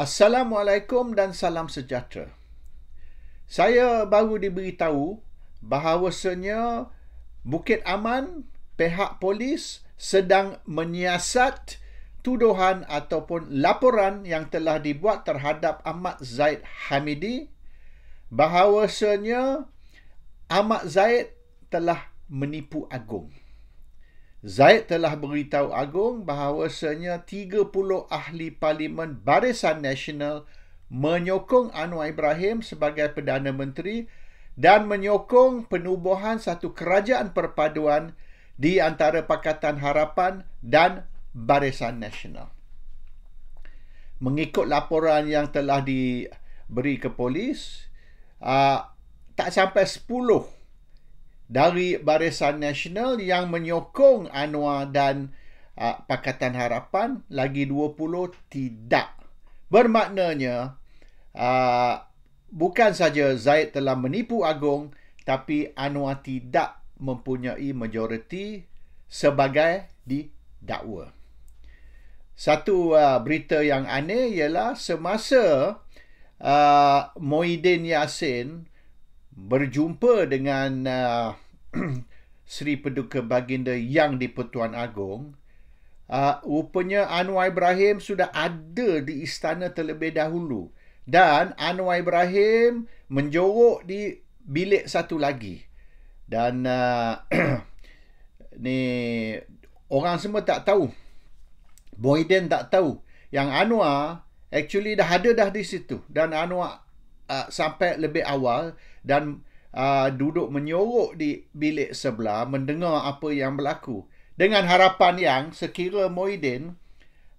Assalamualaikum dan salam sejahtera. Saya baru diberitahu bahawasanya Bukit Aman pihak polis sedang menyiasat tuduhan ataupun laporan yang telah dibuat terhadap Ahmad Zaid Hamidi bahawasanya Ahmad Zaid telah menipu agung. Zaid telah beritahu Agong bahawasanya 30 ahli parlimen Barisan Nasional menyokong Anwar Ibrahim sebagai Perdana Menteri dan menyokong penubuhan satu kerajaan perpaduan di antara Pakatan Harapan dan Barisan Nasional. Mengikut laporan yang telah diberi ke polis, ah, tak sampai 10 dari Barisan Nasional yang menyokong Anwar dan uh, Pakatan Harapan lagi 20 tidak. Bermaknanya uh, bukan saja Zaid telah menipu Agong tapi Anwar tidak mempunyai majoriti sebagai didakwa. Satu uh, berita yang aneh ialah semasa uh, Moidin Yassin berjumpa dengan uh, Sri Paduka Baginda Yang di-Pertuan Agong uh, rupanya Anwar Ibrahim sudah ada di istana terlebih dahulu dan Anwar Ibrahim menjorok di bilik satu lagi dan uh, ni orang semua tak tahu Boyden tak tahu yang Anwar actually dah ada dah di situ dan Anwar uh, sampai lebih awal dan uh, duduk menyorok di bilik sebelah mendengar apa yang berlaku dengan harapan yang sekira Moidin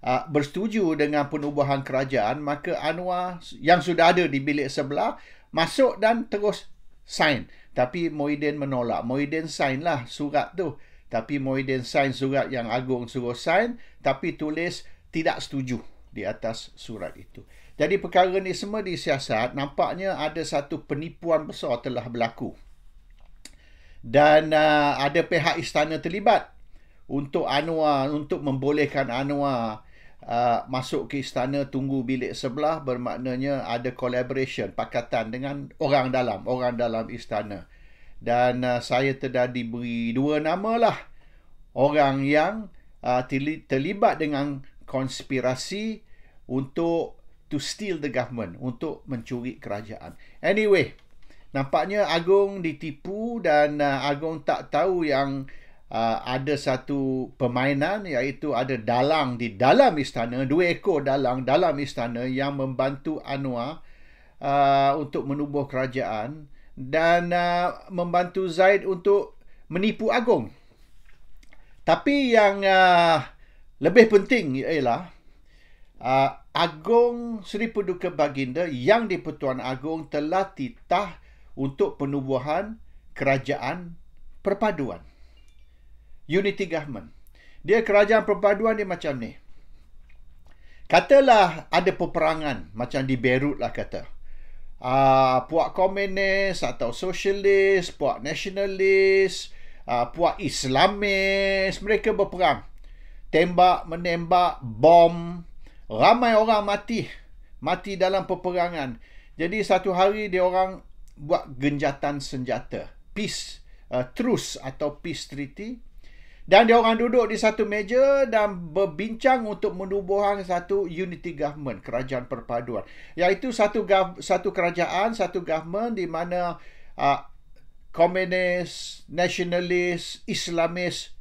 uh, bersetuju dengan penubuhan kerajaan maka Anwar yang sudah ada di bilik sebelah masuk dan terus sign tapi Moidin menolak Moidin signlah surat tu tapi Moidin sign surat yang agung suruh sign tapi tulis tidak setuju di atas surat itu. Jadi perkara ni semua disiasat, nampaknya ada satu penipuan besar telah berlaku. Dan uh, ada pihak istana terlibat untuk Anwar untuk membolehkan Anwar uh, masuk ke istana tunggu bilik sebelah bermaknanya ada collaboration pakatan dengan orang dalam, orang dalam istana. Dan uh, saya telah diberi dua nama lah orang yang uh, terlibat dengan konspirasi untuk to steal the government untuk mencuri kerajaan. Anyway, nampaknya Agong ditipu dan uh, Agong tak tahu yang uh, ada satu permainan iaitu ada dalang di dalam istana, dua ekor dalang dalam istana yang membantu Anwar uh, untuk menubuh kerajaan dan uh, membantu Zaid untuk menipu Agong. Tapi yang uh, lebih penting ialah uh, ah, Agong Seri Paduka Baginda yang di Pertuan Agong telah titah untuk penubuhan kerajaan perpaduan. Unity government. Dia kerajaan perpaduan dia macam ni. Katalah ada peperangan macam di Beirut lah kata. Uh, puak komunis atau sosialis, puak nasionalis, uh, puak islamis, mereka berperang. Tembak, menembak, bom, ramai orang mati mati dalam peperangan jadi satu hari dia orang buat genjatan senjata peace uh, truce atau peace treaty dan dia orang duduk di satu meja dan berbincang untuk menubuhkan satu unity government kerajaan perpaduan iaitu satu gov- satu kerajaan satu government di mana uh, komunis nasionalis islamis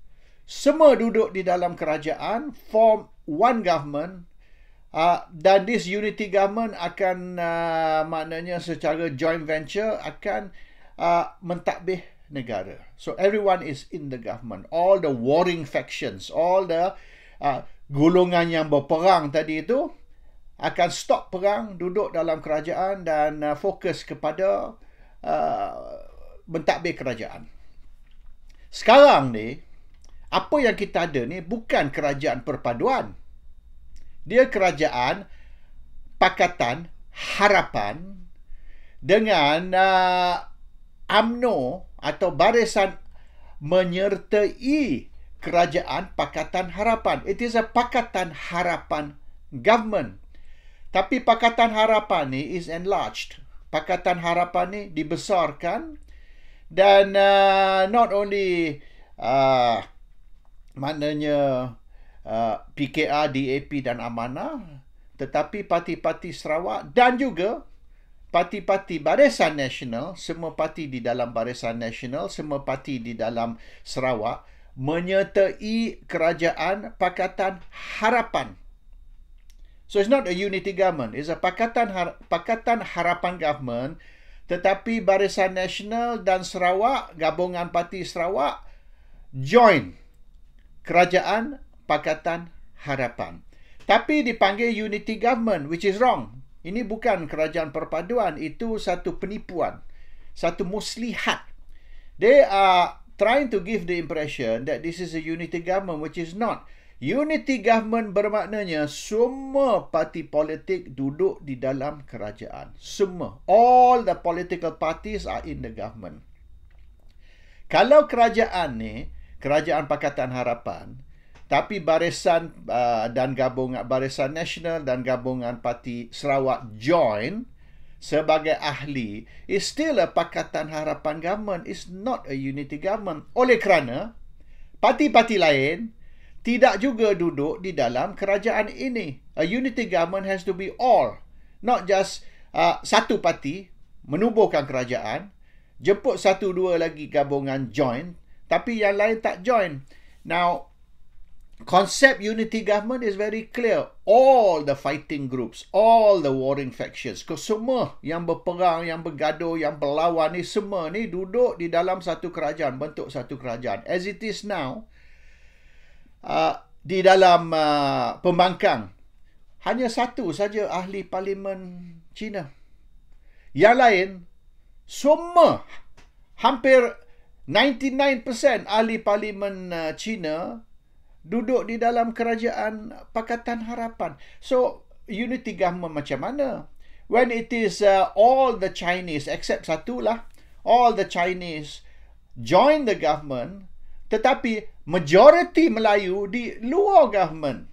semua duduk di dalam kerajaan form one government Uh, dan this unity government akan uh, maknanya secara joint venture akan uh, mentadbir negara. So everyone is in the government. All the warring factions, all the uh, golongan yang berperang tadi itu akan stop perang, duduk dalam kerajaan dan uh, fokus kepada uh, mentadbir kerajaan. Sekarang ni apa yang kita ada ni bukan kerajaan perpaduan dia kerajaan pakatan harapan dengan uh, AMNO atau barisan menyertai kerajaan pakatan harapan it is a pakatan harapan government tapi pakatan harapan ni is enlarged pakatan harapan ni dibesarkan dan uh, not only uh, maknanya Uh, PKR, DAP dan Amanah tetapi parti-parti Sarawak dan juga parti-parti Barisan Nasional semua parti di dalam Barisan Nasional semua parti di dalam Sarawak menyertai kerajaan Pakatan Harapan So it's not a unity government. It's a pakatan har- pakatan harapan government. Tetapi Barisan Nasional dan Sarawak, gabungan parti Sarawak join kerajaan Pakatan Harapan. Tapi dipanggil Unity Government which is wrong. Ini bukan kerajaan perpaduan, itu satu penipuan. Satu muslihat. They are trying to give the impression that this is a unity government which is not. Unity government bermaknanya semua parti politik duduk di dalam kerajaan. Semua. All the political parties are in the government. Kalau kerajaan ni, kerajaan Pakatan Harapan, tapi barisan uh, dan gabungan barisan nasional dan gabungan parti Sarawak join sebagai ahli is still a pakatan harapan government is not a unity government oleh kerana parti-parti lain tidak juga duduk di dalam kerajaan ini a unity government has to be all not just uh, satu parti menubuhkan kerajaan jemput satu dua lagi gabungan join tapi yang lain tak join now concept unity government is very clear. All the fighting groups, all the warring factions, ke semua yang berperang, yang bergaduh, yang berlawan ni semua ni duduk di dalam satu kerajaan, bentuk satu kerajaan. As it is now, uh, di dalam uh, pembangkang, hanya satu saja ahli parlimen China. Yang lain, semua, hampir 99% ahli parlimen uh, Cina duduk di dalam kerajaan Pakatan Harapan. So, unity government macam mana? When it is uh, all the Chinese, except satu lah, all the Chinese join the government, tetapi majority Melayu di luar government.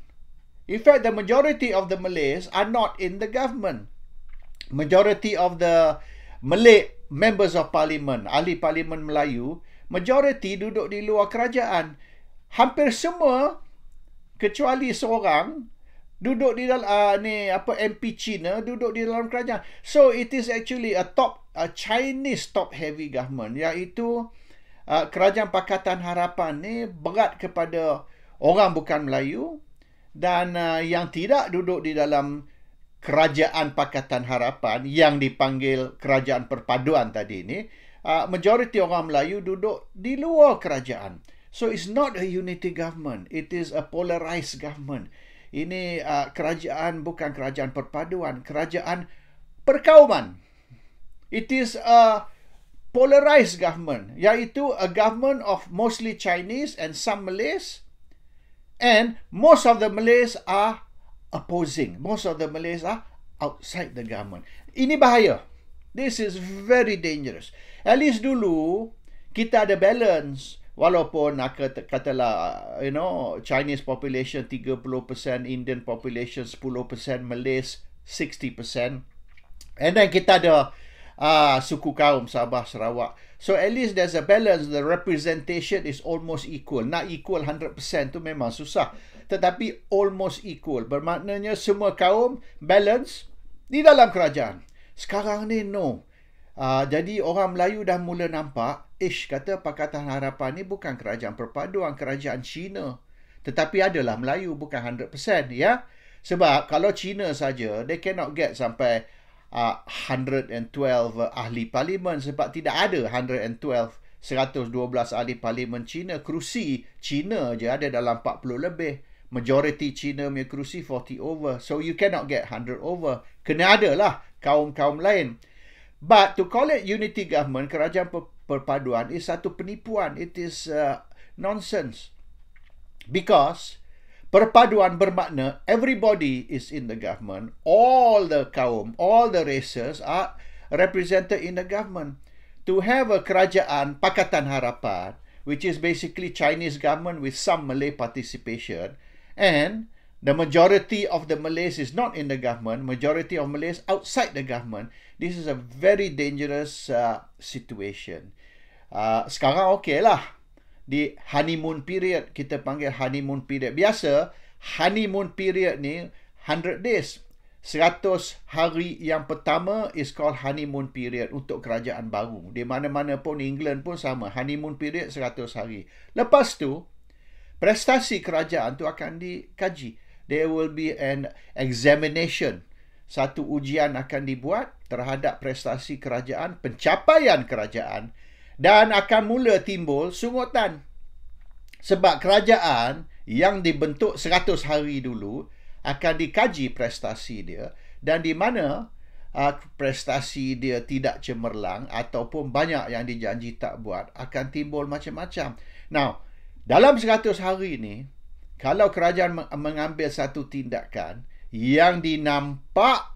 In fact, the majority of the Malays are not in the government. Majority of the Malay members of parliament, ahli parlimen Melayu, majority duduk di luar kerajaan hampir semua kecuali seorang duduk di dalam uh, ni apa MP China duduk di dalam kerajaan. So it is actually a top a Chinese top heavy government iaitu uh, kerajaan Pakatan Harapan ni berat kepada orang bukan Melayu dan uh, yang tidak duduk di dalam kerajaan Pakatan Harapan yang dipanggil kerajaan perpaduan tadi ni uh, majoriti orang Melayu duduk di luar kerajaan. So it's not a unity government. It is a polarized government. Ini uh, kerajaan bukan kerajaan perpaduan, kerajaan perkauman. It is a polarized government, iaitu a government of mostly Chinese and some Malays. And most of the Malays are opposing. Most of the Malays are outside the government. Ini bahaya. This is very dangerous. At least dulu, kita ada balance. Walaupun nak kata katalah you know Chinese population 30%, Indian population 10%, Malays 60%. And then kita ada uh, suku kaum Sabah Sarawak. So at least there's a balance the representation is almost equal. Not equal 100% tu memang susah. Tetapi almost equal bermaknanya semua kaum balance di dalam kerajaan. Sekarang ni no. Uh, jadi orang Melayu dah mula nampak, ish kata Pakatan Harapan ni bukan kerajaan perpaduan, kerajaan Cina. Tetapi adalah Melayu bukan 100% ya. Sebab kalau Cina saja, they cannot get sampai uh, ah, 112 ahli parlimen sebab tidak ada 112 112 ahli parlimen Cina kerusi Cina je ada dalam 40 lebih majority Cina punya kerusi 40 over so you cannot get 100 over kena adalah kaum-kaum lain But to call it unity government, kerajaan perpaduan, is satu penipuan. It is uh, nonsense. Because perpaduan bermakna everybody is in the government. All the kaum, all the races are represented in the government. To have a kerajaan Pakatan Harapan, which is basically Chinese government with some Malay participation, and the majority of the Malays is not in the government, majority of Malays outside the government. This is a very dangerous uh, situation. Uh, sekarang okey lah. Di honeymoon period, kita panggil honeymoon period. Biasa, honeymoon period ni 100 days. 100 hari yang pertama is called honeymoon period untuk kerajaan baru. Di mana-mana pun, England pun sama. Honeymoon period 100 hari. Lepas tu, prestasi kerajaan tu akan dikaji there will be an examination satu ujian akan dibuat terhadap prestasi kerajaan pencapaian kerajaan dan akan mula timbul sungutan sebab kerajaan yang dibentuk 100 hari dulu akan dikaji prestasi dia dan di mana ah, prestasi dia tidak cemerlang ataupun banyak yang dijanji tak buat akan timbul macam-macam now dalam 100 hari ini kalau kerajaan mengambil satu tindakan yang dinampak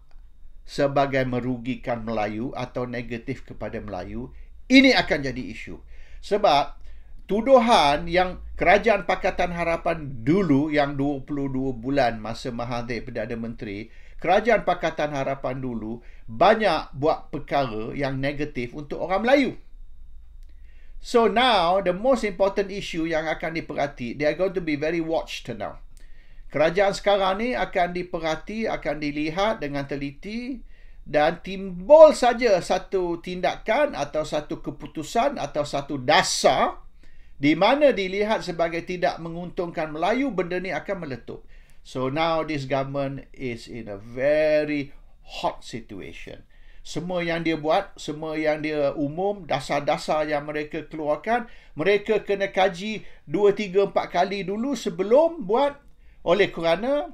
sebagai merugikan Melayu atau negatif kepada Melayu, ini akan jadi isu. Sebab tuduhan yang kerajaan Pakatan Harapan dulu yang 22 bulan masa Mahathir Perdana Menteri, kerajaan Pakatan Harapan dulu banyak buat perkara yang negatif untuk orang Melayu. So now the most important issue yang akan diperhati, they are going to be very watched now. Kerajaan sekarang ni akan diperhati, akan dilihat dengan teliti dan timbul saja satu tindakan atau satu keputusan atau satu dasar di mana dilihat sebagai tidak menguntungkan Melayu, benda ni akan meletup. So now this government is in a very hot situation semua yang dia buat, semua yang dia umum, dasar-dasar yang mereka keluarkan, mereka kena kaji 2 3 4 kali dulu sebelum buat oleh kerana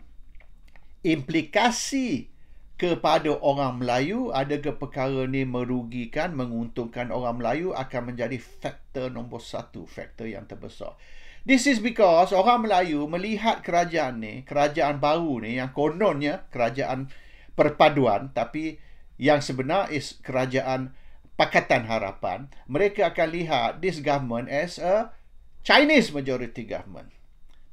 implikasi kepada orang Melayu adakah perkara ni merugikan menguntungkan orang Melayu akan menjadi faktor nombor satu faktor yang terbesar this is because orang Melayu melihat kerajaan ni kerajaan baru ni yang kononnya kerajaan perpaduan tapi yang sebenar is kerajaan Pakatan Harapan, mereka akan lihat this government as a Chinese majority government.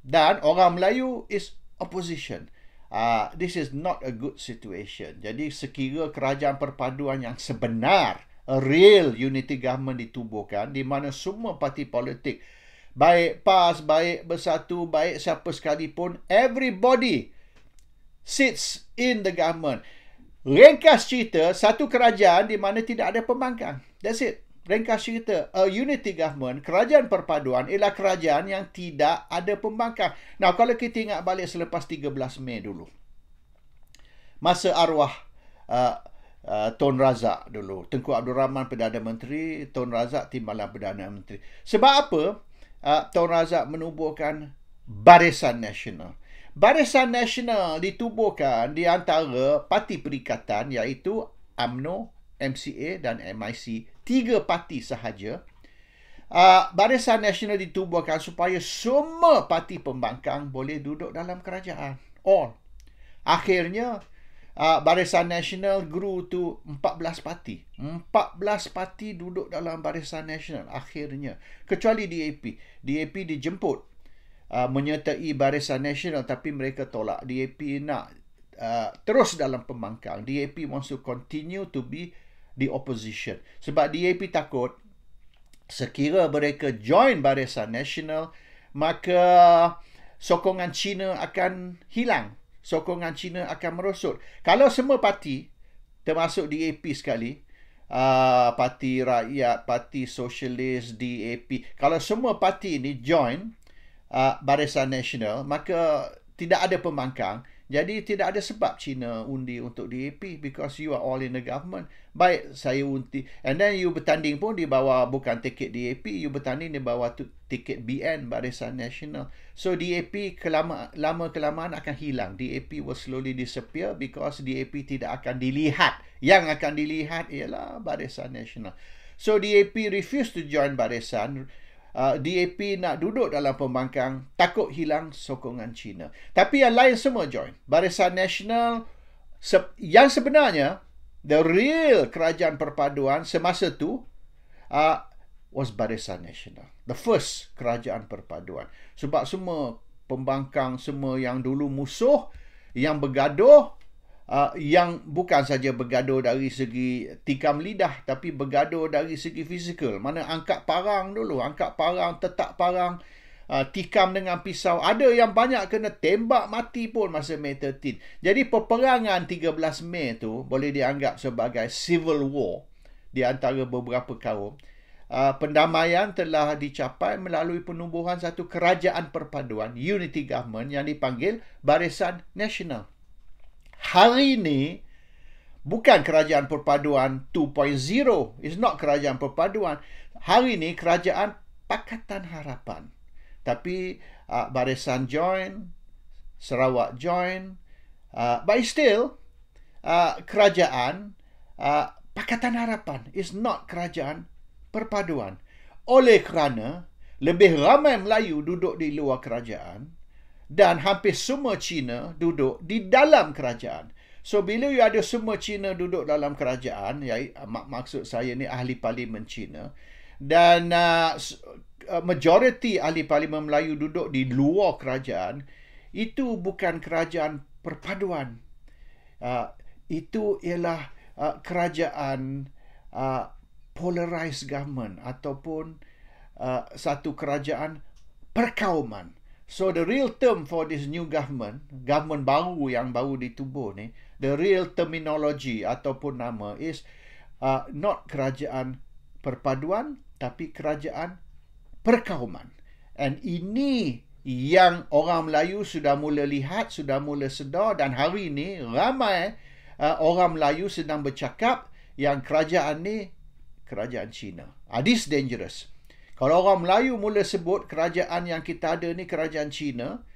Dan orang Melayu is opposition. Uh, this is not a good situation. Jadi sekira kerajaan perpaduan yang sebenar, a real unity government ditubuhkan di mana semua parti politik baik PAS, baik Bersatu, baik siapa sekalipun, everybody sits in the government. Ringkas cerita, satu kerajaan di mana tidak ada pembangkang. That's it. Ringkas cerita, a unity government, kerajaan perpaduan ialah kerajaan yang tidak ada pembangkang. Nah, kalau kita ingat balik selepas 13 Mei dulu. Masa arwah uh, uh, Tun Razak dulu. Tengku Abdul Rahman Perdana Menteri, Tun Razak Timbalan Perdana Menteri. Sebab apa uh, Tun Razak menubuhkan Barisan Nasional? Barisan Nasional ditubuhkan di antara parti perikatan iaitu AMNO, MCA dan MIC. Tiga parti sahaja. Uh, Barisan Nasional ditubuhkan supaya semua parti pembangkang boleh duduk dalam kerajaan. All. Akhirnya, uh, Barisan Nasional grew to 14 parti. 14 parti duduk dalam Barisan Nasional akhirnya. Kecuali DAP. DAP dijemput uh, menyertai barisan nasional tapi mereka tolak DAP nak uh, terus dalam pembangkang DAP wants to continue to be the opposition sebab DAP takut sekira mereka join barisan nasional maka sokongan China akan hilang sokongan China akan merosot kalau semua parti termasuk DAP sekali Uh, parti rakyat, parti sosialis, DAP. Kalau semua parti ini join uh, barisan nasional maka tidak ada pembangkang jadi tidak ada sebab China undi untuk DAP because you are all in the government. Baik saya undi and then you bertanding pun di bawah bukan tiket DAP, you bertanding di bawah t- tiket BN Barisan Nasional. So DAP kelama lama kelamaan akan hilang. DAP will slowly disappear because DAP tidak akan dilihat. Yang akan dilihat ialah Barisan Nasional. So DAP refuse to join Barisan. Ah, DAP nak duduk dalam pembangkang takut hilang sokongan China. Tapi yang lain semua join. Barisan Nasional yang sebenarnya the real kerajaan perpaduan semasa tu uh, was Barisan Nasional. The first kerajaan perpaduan. Sebab semua pembangkang semua yang dulu musuh yang bergaduh uh, yang bukan saja bergaduh dari segi tikam lidah tapi bergaduh dari segi fizikal mana angkat parang dulu angkat parang tetak parang uh, tikam dengan pisau ada yang banyak kena tembak mati pun masa May 13 jadi peperangan 13 Mei tu boleh dianggap sebagai civil war di antara beberapa kaum Uh, pendamaian telah dicapai melalui penubuhan satu kerajaan perpaduan unity government yang dipanggil barisan nasional hari ini bukan kerajaan perpaduan 2.0 it's not kerajaan perpaduan hari ini kerajaan pakatan harapan tapi uh, barisan join Sarawak join uh, but still uh, kerajaan uh, pakatan harapan is not kerajaan perpaduan oleh kerana lebih ramai Melayu duduk di luar kerajaan dan hampir semua Cina duduk di dalam kerajaan. So bila you ada semua Cina duduk dalam kerajaan, ya mak maksud saya ni ahli parlimen Cina dan uh, uh majoriti ahli parlimen Melayu duduk di luar kerajaan, itu bukan kerajaan perpaduan. Uh, itu ialah uh, kerajaan uh, polarized government ataupun uh, satu kerajaan perkauman. So the real term for this new government, government baru yang baru ditubuh ni, the real terminology ataupun nama is uh, not kerajaan perpaduan tapi kerajaan perkauman. And ini yang orang Melayu sudah mula lihat, sudah mula sedar dan hari ini ramai uh, orang Melayu sedang bercakap yang kerajaan ni kerajaan China. Uh, this dangerous. Kalau orang Melayu mula sebut kerajaan yang kita ada ni kerajaan China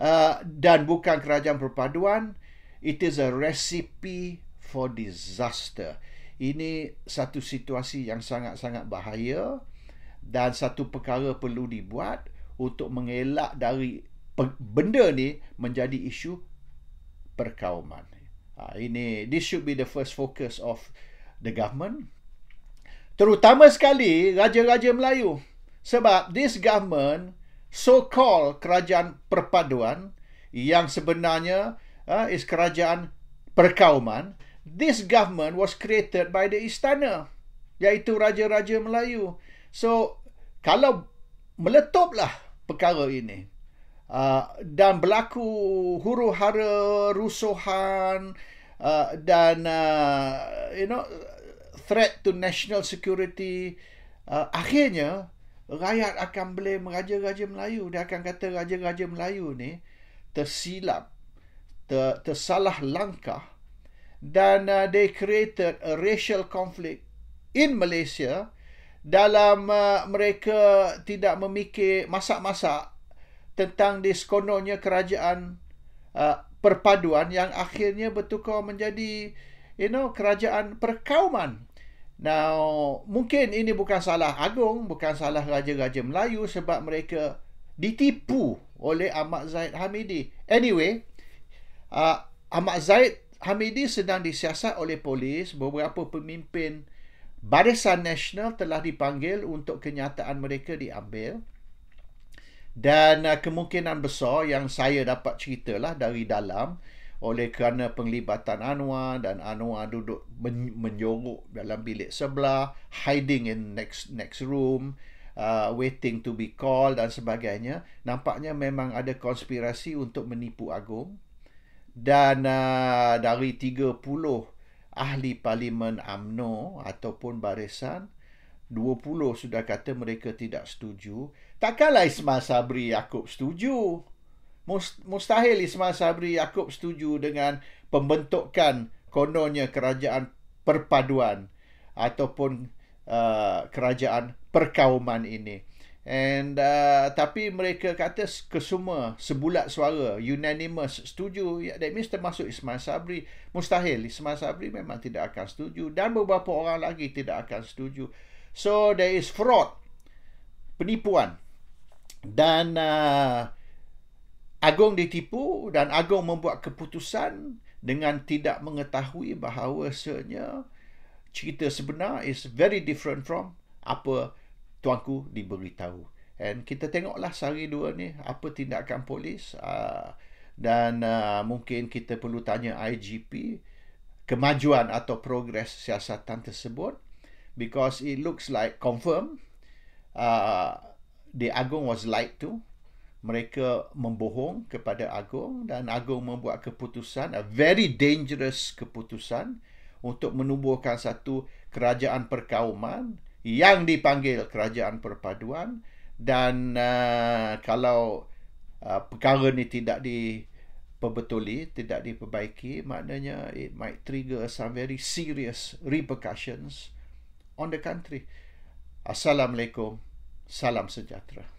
uh, dan bukan kerajaan perpaduan, it is a recipe for disaster. Ini satu situasi yang sangat-sangat bahaya dan satu perkara perlu dibuat untuk mengelak dari benda ni menjadi isu perkauman. Ha, ini this should be the first focus of the government Terutama sekali raja-raja Melayu. Sebab this government, so-called kerajaan perpaduan, yang sebenarnya uh, is kerajaan perkauman, this government was created by the istana, iaitu raja-raja Melayu. So, kalau meletuplah perkara ini, Uh, dan berlaku huru hara rusuhan uh, dan uh, you know threat to national security uh, akhirnya rakyat akan boleh meraja-raja Melayu dia akan kata raja-raja Melayu ni tersilap ter, tersalah langkah dan uh, they created a racial conflict in Malaysia dalam uh, mereka tidak memikir masak-masak tentang diskononya kerajaan uh, perpaduan yang akhirnya bertukar menjadi you know kerajaan perkauman Now, mungkin ini bukan salah agung, bukan salah raja-raja Melayu sebab mereka ditipu oleh Ahmad Zaid Hamidi. Anyway, uh, Ahmad Zaid Hamidi sedang disiasat oleh polis. Beberapa pemimpin barisan nasional telah dipanggil untuk kenyataan mereka diambil. Dan uh, kemungkinan besar yang saya dapat ceritalah dari dalam, oleh kerana penglibatan Anwar dan Anwar duduk men- menjorok dalam bilik sebelah hiding in next next room uh, waiting to be called dan sebagainya nampaknya memang ada konspirasi untuk menipu Agong dan uh, dari 30 ahli parlimen AMNO ataupun barisan 20 sudah kata mereka tidak setuju. Takkanlah Ismail Sabri Yaakob setuju mustahil Ismail Sabri Yaakob setuju dengan pembentukan kononnya kerajaan perpaduan ataupun uh, kerajaan perkauman ini and uh, tapi mereka kata kesemua sebulat suara unanimous setuju yeah, that means termasuk Ismail Sabri mustahil Ismail Sabri memang tidak akan setuju dan beberapa orang lagi tidak akan setuju so there is fraud penipuan dan uh, Agong ditipu dan Agong membuat keputusan dengan tidak mengetahui bahawasanya cerita sebenar is very different from apa tuanku diberitahu. And kita tengoklah sehari dua ni apa tindakan polis ah, dan ah, mungkin kita perlu tanya IGP kemajuan atau progres siasatan tersebut because it looks like confirm uh, the Agong was lied to mereka membohong kepada agung dan agung membuat keputusan a very dangerous keputusan untuk menubuhkan satu kerajaan perkauman yang dipanggil kerajaan perpaduan dan uh, kalau uh, perkara ini tidak diperbetuli tidak diperbaiki maknanya it might trigger some very serious repercussions on the country assalamualaikum salam sejahtera